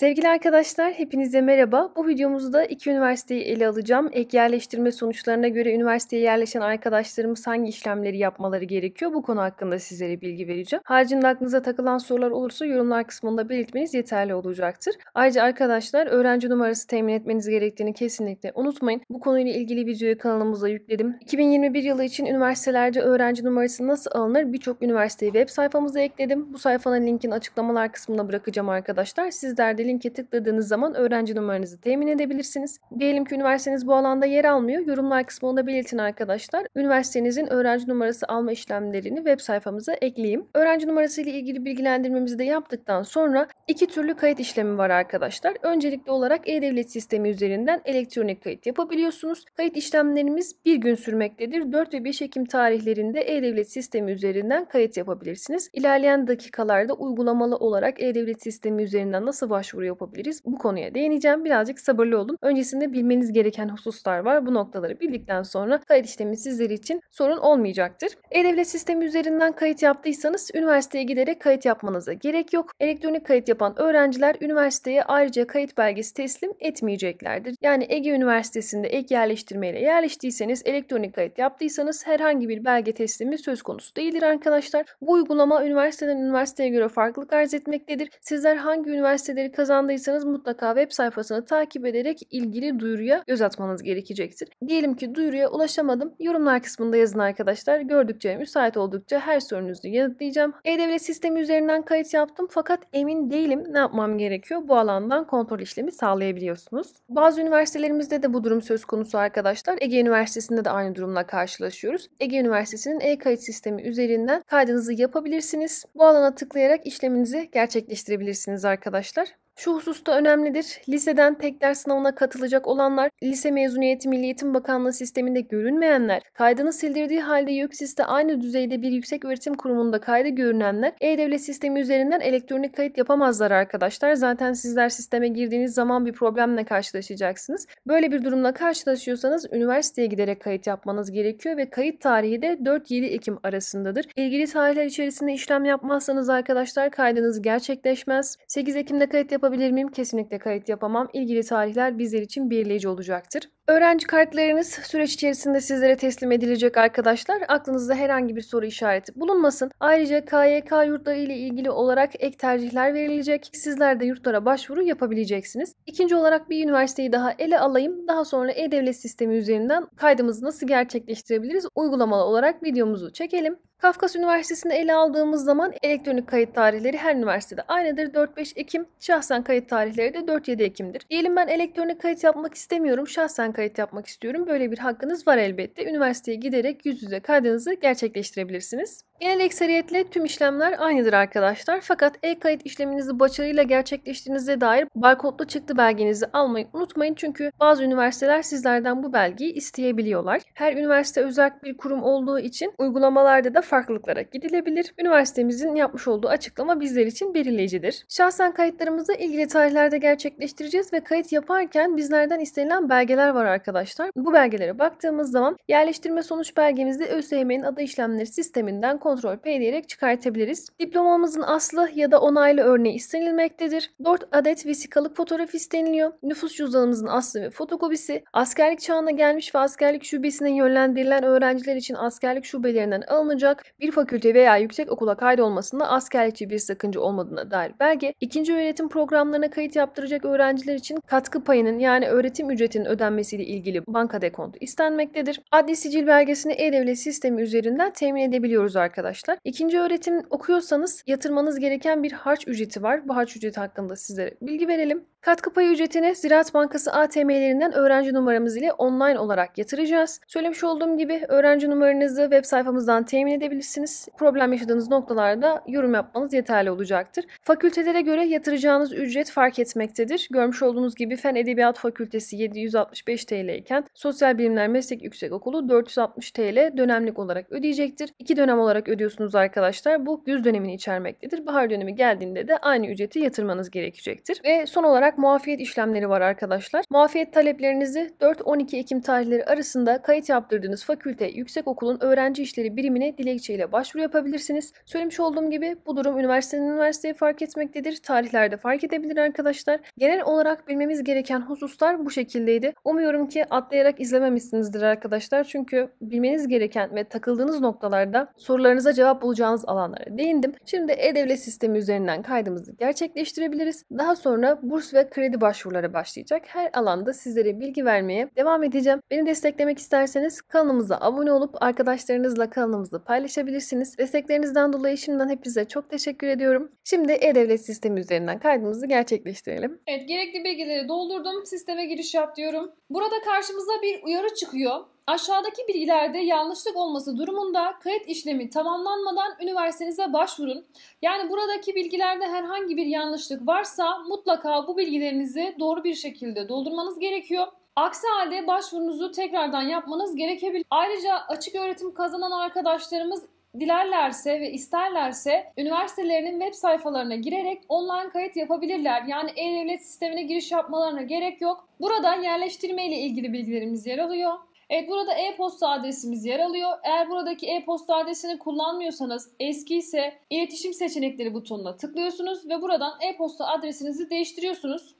Sevgili arkadaşlar, hepinize merhaba. Bu videomuzda iki üniversiteyi ele alacağım. Ek yerleştirme sonuçlarına göre üniversiteye yerleşen arkadaşlarımız hangi işlemleri yapmaları gerekiyor? Bu konu hakkında sizlere bilgi vereceğim. Haricinde aklınıza takılan sorular olursa yorumlar kısmında belirtmeniz yeterli olacaktır. Ayrıca arkadaşlar öğrenci numarası temin etmeniz gerektiğini kesinlikle unutmayın. Bu konuyla ilgili videoyu kanalımıza yükledim. 2021 yılı için üniversitelerde öğrenci numarası nasıl alınır? Birçok üniversiteyi web sayfamıza ekledim. Bu sayfanın linkini açıklamalar kısmına bırakacağım arkadaşlar. Sizler de ve linke tıkladığınız zaman öğrenci numaranızı temin edebilirsiniz. Diyelim ki üniversiteniz bu alanda yer almıyor. Yorumlar kısmında belirtin arkadaşlar. Üniversitenizin öğrenci numarası alma işlemlerini web sayfamıza ekleyeyim. Öğrenci numarası ile ilgili bilgilendirmemizi de yaptıktan sonra iki türlü kayıt işlemi var arkadaşlar. Öncelikli olarak e-devlet sistemi üzerinden elektronik kayıt yapabiliyorsunuz. Kayıt işlemlerimiz bir gün sürmektedir. 4 ve 5 Ekim tarihlerinde e-devlet sistemi üzerinden kayıt yapabilirsiniz. İlerleyen dakikalarda uygulamalı olarak e-devlet sistemi üzerinden nasıl başvurabilirsiniz başvuru yapabiliriz. Bu konuya değineceğim. Birazcık sabırlı olun. Öncesinde bilmeniz gereken hususlar var. Bu noktaları bildikten sonra kayıt işlemi sizler için sorun olmayacaktır. E-Devlet sistemi üzerinden kayıt yaptıysanız üniversiteye giderek kayıt yapmanıza gerek yok. Elektronik kayıt yapan öğrenciler üniversiteye ayrıca kayıt belgesi teslim etmeyeceklerdir. Yani Ege Üniversitesi'nde ek yerleştirmeyle yerleştiyseniz, elektronik kayıt yaptıysanız herhangi bir belge teslimi söz konusu değildir arkadaşlar. Bu uygulama üniversiteden üniversiteye göre farklılık arz etmektedir. Sizler hangi üniversiteleri kazanıyorsunuz kazandıysanız mutlaka web sayfasını takip ederek ilgili duyuruya göz atmanız gerekecektir. Diyelim ki duyuruya ulaşamadım. Yorumlar kısmında yazın arkadaşlar. Gördükçe, müsait oldukça her sorunuzu yanıtlayacağım. E-Devlet sistemi üzerinden kayıt yaptım fakat emin değilim ne yapmam gerekiyor. Bu alandan kontrol işlemi sağlayabiliyorsunuz. Bazı üniversitelerimizde de bu durum söz konusu arkadaşlar. Ege Üniversitesi'nde de aynı durumla karşılaşıyoruz. Ege Üniversitesi'nin e-kayıt sistemi üzerinden kaydınızı yapabilirsiniz. Bu alana tıklayarak işleminizi gerçekleştirebilirsiniz arkadaşlar. Şu hususta önemlidir. Liseden tek ders sınavına katılacak olanlar, lise mezuniyeti Milli Eğitim Bakanlığı sisteminde görünmeyenler, kaydını sildirdiği halde YÖKSİS'te aynı düzeyde bir yüksek öğretim kurumunda kaydı görünenler, E-Devlet sistemi üzerinden elektronik kayıt yapamazlar arkadaşlar. Zaten sizler sisteme girdiğiniz zaman bir problemle karşılaşacaksınız. Böyle bir durumla karşılaşıyorsanız üniversiteye giderek kayıt yapmanız gerekiyor ve kayıt tarihi de 4-7 Ekim arasındadır. İlgili tarihler içerisinde işlem yapmazsanız arkadaşlar kaydınız gerçekleşmez. 8 Ekim'de kayıt yap yapabilir miyim? Kesinlikle kayıt yapamam. İlgili tarihler bizler için belirleyici olacaktır. Öğrenci kartlarınız süreç içerisinde sizlere teslim edilecek arkadaşlar. Aklınızda herhangi bir soru işareti bulunmasın. Ayrıca KYK yurtları ile ilgili olarak ek tercihler verilecek. Sizler de yurtlara başvuru yapabileceksiniz. İkinci olarak bir üniversiteyi daha ele alayım. Daha sonra e-devlet sistemi üzerinden kaydımızı nasıl gerçekleştirebiliriz? Uygulamalı olarak videomuzu çekelim. Kafkas Üniversitesi'ni ele aldığımız zaman elektronik kayıt tarihleri her üniversitede aynıdır. 4-5 Ekim, şahsen kayıt tarihleri de 4-7 Ekim'dir. Diyelim ben elektronik kayıt yapmak istemiyorum, şahsen kayıt yapmak istiyorum. Böyle bir hakkınız var elbette. Üniversiteye giderek yüz yüze kaydınızı gerçekleştirebilirsiniz. Genel ekseriyetle tüm işlemler aynıdır arkadaşlar. Fakat e-kayıt işleminizi başarıyla gerçekleştirdiğinize dair barkodlu çıktı belgenizi almayı unutmayın. Çünkü bazı üniversiteler sizlerden bu belgeyi isteyebiliyorlar. Her üniversite özel bir kurum olduğu için uygulamalarda da farklı farklılıklara gidilebilir. Üniversitemizin yapmış olduğu açıklama bizler için belirleyicidir. Şahsen kayıtlarımızı ilgili tarihlerde gerçekleştireceğiz ve kayıt yaparken bizlerden istenilen belgeler var arkadaşlar. Bu belgelere baktığımız zaman yerleştirme sonuç belgemizi ÖSYM'nin adı işlemleri sisteminden kontrol P diyerek çıkartabiliriz. Diplomamızın aslı ya da onaylı örneği istenilmektedir. 4 adet vesikalık fotoğraf isteniliyor. Nüfus cüzdanımızın aslı ve fotokopisi, askerlik çağına gelmiş ve askerlik şubesine yönlendirilen öğrenciler için askerlik şubelerinden alınacak bir fakülte veya yüksek okula kaydolmasında askerlikçi bir sakınca olmadığına dair belge, ikinci öğretim programlarına kayıt yaptıracak öğrenciler için katkı payının yani öğretim ücretinin ödenmesiyle ilgili banka dekontu istenmektedir. Adli sicil belgesini e-devlet sistemi üzerinden temin edebiliyoruz arkadaşlar. İkinci öğretim okuyorsanız yatırmanız gereken bir harç ücreti var. Bu harç ücreti hakkında sizlere bilgi verelim. Katkı payı ücretini Ziraat Bankası ATM'lerinden öğrenci numaramız ile online olarak yatıracağız. Söylemiş olduğum gibi öğrenci numaranızı web sayfamızdan temin edebilirsiniz edebilirsiniz. Problem yaşadığınız noktalarda yorum yapmanız yeterli olacaktır. Fakültelere göre yatıracağınız ücret fark etmektedir. Görmüş olduğunuz gibi Fen Edebiyat Fakültesi 765 TL iken Sosyal Bilimler Meslek Yüksek Okulu 460 TL dönemlik olarak ödeyecektir. İki dönem olarak ödüyorsunuz arkadaşlar. Bu güz dönemini içermektedir. Bahar dönemi geldiğinde de aynı ücreti yatırmanız gerekecektir. Ve son olarak muafiyet işlemleri var arkadaşlar. Muafiyet taleplerinizi 4-12 Ekim tarihleri arasında kayıt yaptırdığınız fakülte yüksek okulun öğrenci işleri birimine dile gerekçeyle başvuru yapabilirsiniz. Söylemiş olduğum gibi bu durum üniversitenin üniversiteye fark etmektedir. Tarihlerde fark edebilir arkadaşlar. Genel olarak bilmemiz gereken hususlar bu şekildeydi. Umuyorum ki atlayarak izlememişsinizdir arkadaşlar. Çünkü bilmeniz gereken ve takıldığınız noktalarda sorularınıza cevap bulacağınız alanlara değindim. Şimdi e-devlet sistemi üzerinden kaydımızı gerçekleştirebiliriz. Daha sonra burs ve kredi başvuruları başlayacak. Her alanda sizlere bilgi vermeye devam edeceğim. Beni desteklemek isterseniz kanalımıza abone olup arkadaşlarınızla kanalımızı paylaşabilirsiniz paylaşabilirsiniz. Desteklerinizden dolayı şimdiden hepinize çok teşekkür ediyorum. Şimdi E-Devlet sistemi üzerinden kaydımızı gerçekleştirelim. Evet gerekli bilgileri doldurdum. Sisteme giriş yap diyorum. Burada karşımıza bir uyarı çıkıyor. Aşağıdaki bilgilerde yanlışlık olması durumunda kayıt işlemi tamamlanmadan üniversitenize başvurun. Yani buradaki bilgilerde herhangi bir yanlışlık varsa mutlaka bu bilgilerinizi doğru bir şekilde doldurmanız gerekiyor. Aksi halde başvurunuzu tekrardan yapmanız gerekebilir. Ayrıca açık öğretim kazanan arkadaşlarımız dilerlerse ve isterlerse üniversitelerinin web sayfalarına girerek online kayıt yapabilirler. Yani e-devlet sistemine giriş yapmalarına gerek yok. Burada yerleştirme ile ilgili bilgilerimiz yer alıyor. Evet burada e-posta adresimiz yer alıyor. Eğer buradaki e-posta adresini kullanmıyorsanız eski ise iletişim seçenekleri butonuna tıklıyorsunuz ve buradan e-posta adresinizi değiştiriyorsunuz.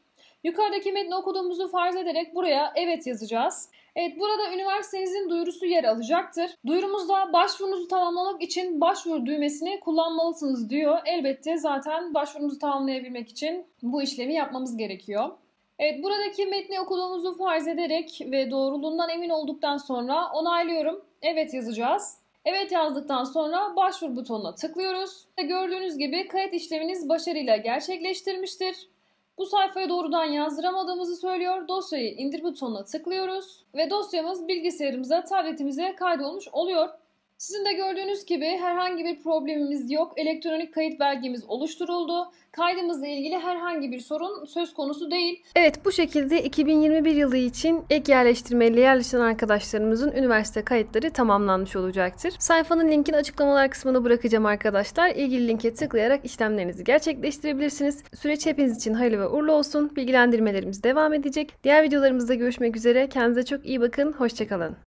Yukarıdaki metni okuduğumuzu farz ederek buraya evet yazacağız. Evet burada üniversitenizin duyurusu yer alacaktır. Duyurumuzda başvurunuzu tamamlamak için başvuru düğmesini kullanmalısınız diyor. Elbette zaten başvurunuzu tamamlayabilmek için bu işlemi yapmamız gerekiyor. Evet buradaki metni okuduğumuzu farz ederek ve doğruluğundan emin olduktan sonra onaylıyorum. Evet yazacağız. Evet yazdıktan sonra başvur butonuna tıklıyoruz. Gördüğünüz gibi kayıt işleminiz başarıyla gerçekleştirmiştir. Bu sayfaya doğrudan yazdıramadığımızı söylüyor. Dosyayı indir butonuna tıklıyoruz ve dosyamız bilgisayarımıza, tabletimize kaydolmuş oluyor. Sizin de gördüğünüz gibi herhangi bir problemimiz yok. Elektronik kayıt belgemiz oluşturuldu. Kaydımızla ilgili herhangi bir sorun söz konusu değil. Evet bu şekilde 2021 yılı için ek yerleştirmeyle yerleşen arkadaşlarımızın üniversite kayıtları tamamlanmış olacaktır. Sayfanın linkini açıklamalar kısmına bırakacağım arkadaşlar. İlgili linke tıklayarak işlemlerinizi gerçekleştirebilirsiniz. Süreç hepiniz için hayırlı ve uğurlu olsun. Bilgilendirmelerimiz devam edecek. Diğer videolarımızda görüşmek üzere. Kendinize çok iyi bakın. Hoşçakalın.